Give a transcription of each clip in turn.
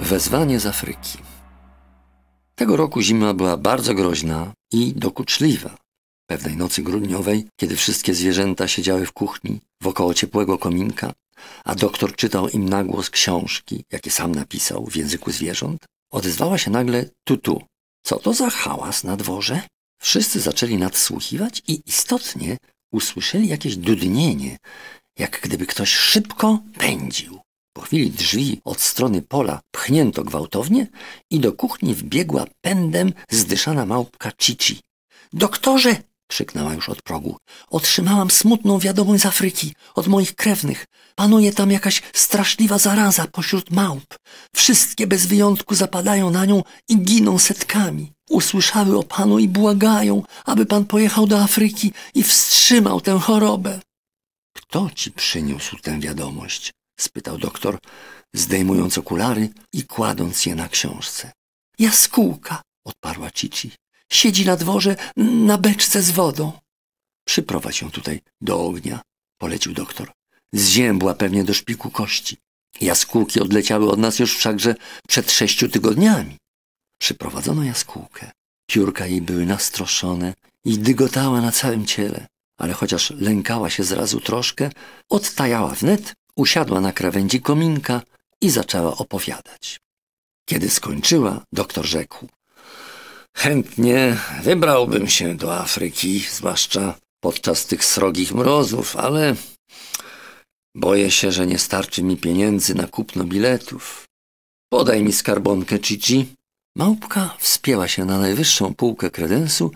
Wezwanie z Afryki. Tego roku zima była bardzo groźna i dokuczliwa. Pewnej nocy grudniowej, kiedy wszystkie zwierzęta siedziały w kuchni, wokoło ciepłego kominka, a doktor czytał im nagłos książki, jakie sam napisał w języku zwierząt, odezwała się nagle tutu. Co to za hałas na dworze? Wszyscy zaczęli nadsłuchiwać i istotnie usłyszeli jakieś dudnienie, jak gdyby ktoś szybko pędził. Po chwili drzwi od strony pola pchnięto gwałtownie i do kuchni wbiegła pędem zdyszana małpka Cici. Doktorze! krzyknęła już od progu. Otrzymałam smutną wiadomość z Afryki, od moich krewnych. Panuje tam jakaś straszliwa zaraza pośród małp. Wszystkie bez wyjątku zapadają na nią i giną setkami. Usłyszały o panu i błagają, aby pan pojechał do Afryki i wstrzymał tę chorobę. Kto ci przyniósł tę wiadomość? spytał doktor, zdejmując okulary i kładąc je na książce. Jaskółka, odparła Cici. Siedzi na dworze na beczce z wodą. Przyprowadź ją tutaj do ognia, polecił doktor. Zziębła pewnie do szpiku kości. Jaskółki odleciały od nas już wszakże przed sześciu tygodniami. Przyprowadzono jaskółkę. Piórka jej były nastroszone i dygotała na całym ciele, ale chociaż lękała się zrazu troszkę, odtajała wnet usiadła na krawędzi kominka i zaczęła opowiadać. Kiedy skończyła, doktor rzekł: Chętnie wybrałbym się do Afryki, zwłaszcza podczas tych srogich mrozów, ale boję się, że nie starczy mi pieniędzy na kupno biletów. Podaj mi skarbonkę, Cici. Małpka wspięła się na najwyższą półkę kredensu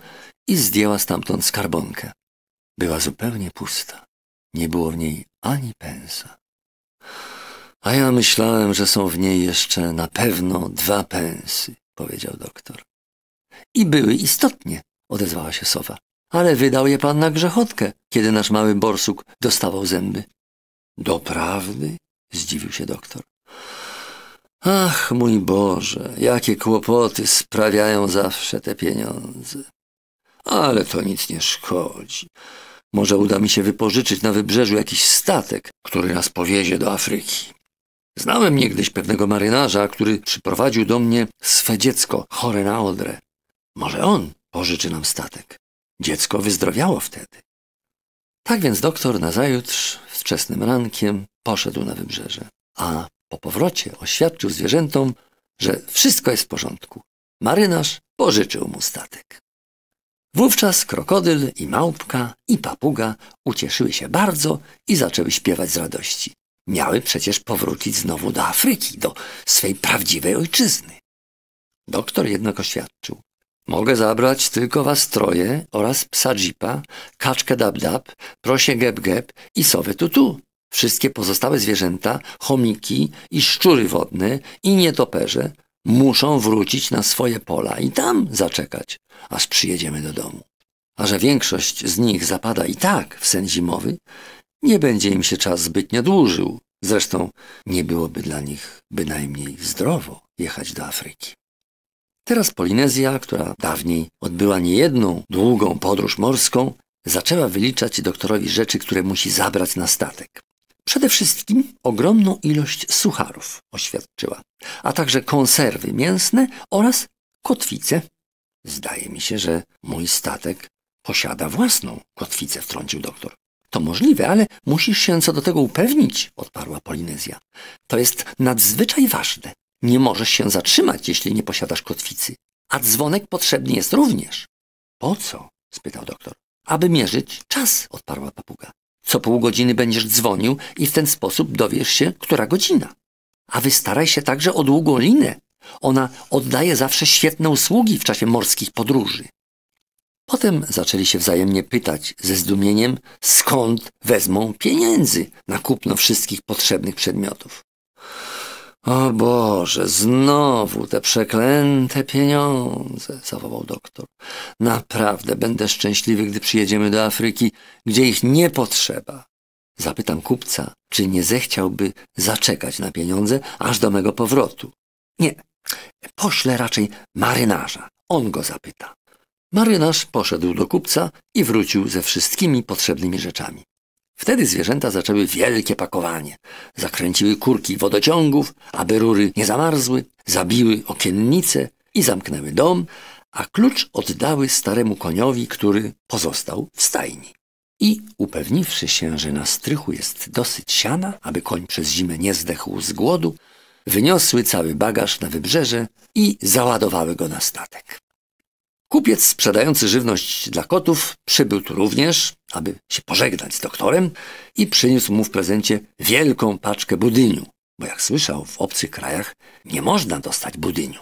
i zdjęła stamtąd skarbonkę. Była zupełnie pusta. Nie było w niej ani pensa. A ja myślałem, że są w niej jeszcze na pewno dwa pensy, powiedział doktor. I były istotnie, odezwała się sowa. Ale wydał je pan na grzechotkę, kiedy nasz mały borsuk dostawał zęby. Doprawdy? zdziwił się doktor. Ach, mój Boże, jakie kłopoty sprawiają zawsze te pieniądze. Ale to nic nie szkodzi. Może uda mi się wypożyczyć na wybrzeżu jakiś statek, który nas powiezie do Afryki. Znałem niegdyś pewnego marynarza, który przyprowadził do mnie swe dziecko chore na odrę. Może on pożyczy nam statek. Dziecko wyzdrowiało wtedy. Tak więc doktor nazajutrz, wczesnym rankiem, poszedł na wybrzeże, a po powrocie oświadczył zwierzętom, że wszystko jest w porządku. Marynarz pożyczył mu statek. Wówczas krokodyl i małpka i papuga ucieszyły się bardzo i zaczęły śpiewać z radości miały przecież powrócić znowu do Afryki, do swej prawdziwej ojczyzny. Doktor jednak oświadczył. Mogę zabrać tylko was troje oraz psa dżipa, kaczkę dab-dab, prosie geb-geb i sowę tutu. Wszystkie pozostałe zwierzęta, chomiki i szczury wodne i nietoperze muszą wrócić na swoje pola i tam zaczekać, aż przyjedziemy do domu. A że większość z nich zapada i tak w sen zimowy, nie będzie im się czas zbytnio dłużył. Zresztą nie byłoby dla nich bynajmniej zdrowo jechać do Afryki. Teraz Polinezja, która dawniej odbyła niejedną długą podróż morską, zaczęła wyliczać doktorowi rzeczy, które musi zabrać na statek. Przede wszystkim ogromną ilość sucharów, oświadczyła, a także konserwy mięsne oraz kotwice. Zdaje mi się, że mój statek posiada własną kotwicę, wtrącił doktor. To możliwe, ale musisz się co do tego upewnić, odparła Polinezja. To jest nadzwyczaj ważne. Nie możesz się zatrzymać, jeśli nie posiadasz kotwicy. A dzwonek potrzebny jest również. Po co? spytał doktor. Aby mierzyć czas, odparła papuga. Co pół godziny będziesz dzwonił i w ten sposób dowiesz się, która godzina. A wystaraj się także o długą linę. Ona oddaje zawsze świetne usługi w czasie morskich podróży. Potem zaczęli się wzajemnie pytać ze zdumieniem, skąd wezmą pieniędzy na kupno wszystkich potrzebnych przedmiotów. O Boże, znowu te przeklęte pieniądze, zawołał doktor. Naprawdę będę szczęśliwy, gdy przyjedziemy do Afryki, gdzie ich nie potrzeba. Zapytam kupca, czy nie zechciałby zaczekać na pieniądze aż do mego powrotu. Nie, poślę raczej marynarza. On go zapyta. Marynarz poszedł do kupca i wrócił ze wszystkimi potrzebnymi rzeczami. Wtedy zwierzęta zaczęły wielkie pakowanie. Zakręciły kurki wodociągów, aby rury nie zamarzły, zabiły okiennice i zamknęły dom, a klucz oddały staremu koniowi, który pozostał w stajni. I upewniwszy się, że na strychu jest dosyć siana, aby koń przez zimę nie zdechł z głodu, wyniosły cały bagaż na wybrzeże i załadowały go na statek. Kupiec sprzedający żywność dla kotów przybył tu również, aby się pożegnać z doktorem i przyniósł mu w prezencie wielką paczkę budyniu, bo jak słyszał, w obcych krajach nie można dostać budyniu.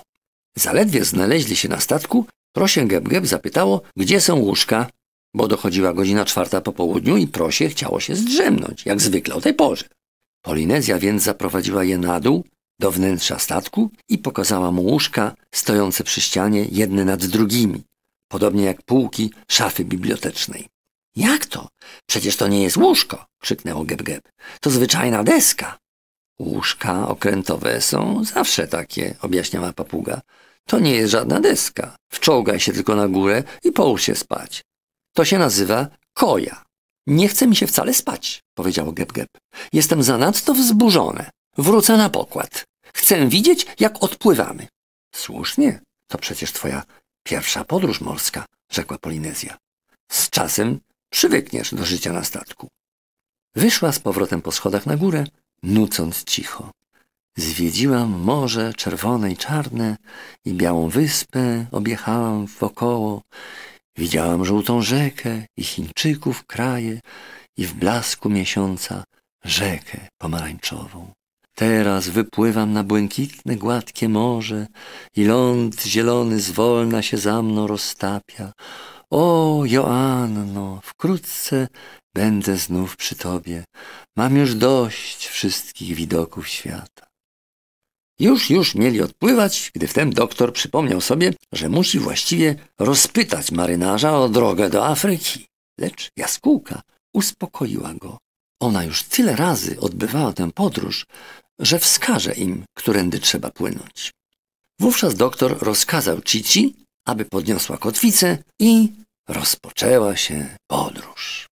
Zaledwie znaleźli się na statku, Prosie Gebgeb zapytało, gdzie są łóżka, bo dochodziła godzina czwarta po południu i Prosie chciało się zdrzemnąć, jak zwykle o tej porze. Polinezja więc zaprowadziła je na dół do wnętrza statku i pokazała mu łóżka stojące przy ścianie jedne nad drugimi, podobnie jak półki szafy bibliotecznej. Jak to? Przecież to nie jest łóżko, krzyknęło Gebgeb. To zwyczajna deska. Łóżka okrętowe są zawsze takie, objaśniała papuga. To nie jest żadna deska. Wczołgaj się tylko na górę i połóż się spać. To się nazywa koja. Nie chce mi się wcale spać, powiedział Gebgeb. Jestem zanadto wzburzone. Wrócę na pokład. Chcę widzieć, jak odpływamy. Słusznie, to przecież twoja pierwsza podróż morska, rzekła Polinezja. Z czasem przywykniesz do życia na statku. Wyszła z powrotem po schodach na górę, nucąc cicho. Zwiedziłam morze czerwone i czarne i białą wyspę objechałam wokoło. Widziałam żółtą rzekę i Chińczyków kraje i w blasku miesiąca rzekę pomarańczową. Teraz wypływam na błękitne, gładkie morze i ląd zielony zwolna się za mną roztapia. O, Joanno, wkrótce będę znów przy tobie. Mam już dość wszystkich widoków świata. Już, już mieli odpływać, gdy wtem doktor przypomniał sobie, że musi właściwie rozpytać marynarza o drogę do Afryki. Lecz jaskółka uspokoiła go. Ona już tyle razy odbywała tę podróż, że wskaże im, którędy trzeba płynąć. Wówczas doktor rozkazał Cici, aby podniosła kotwicę i rozpoczęła się podróż.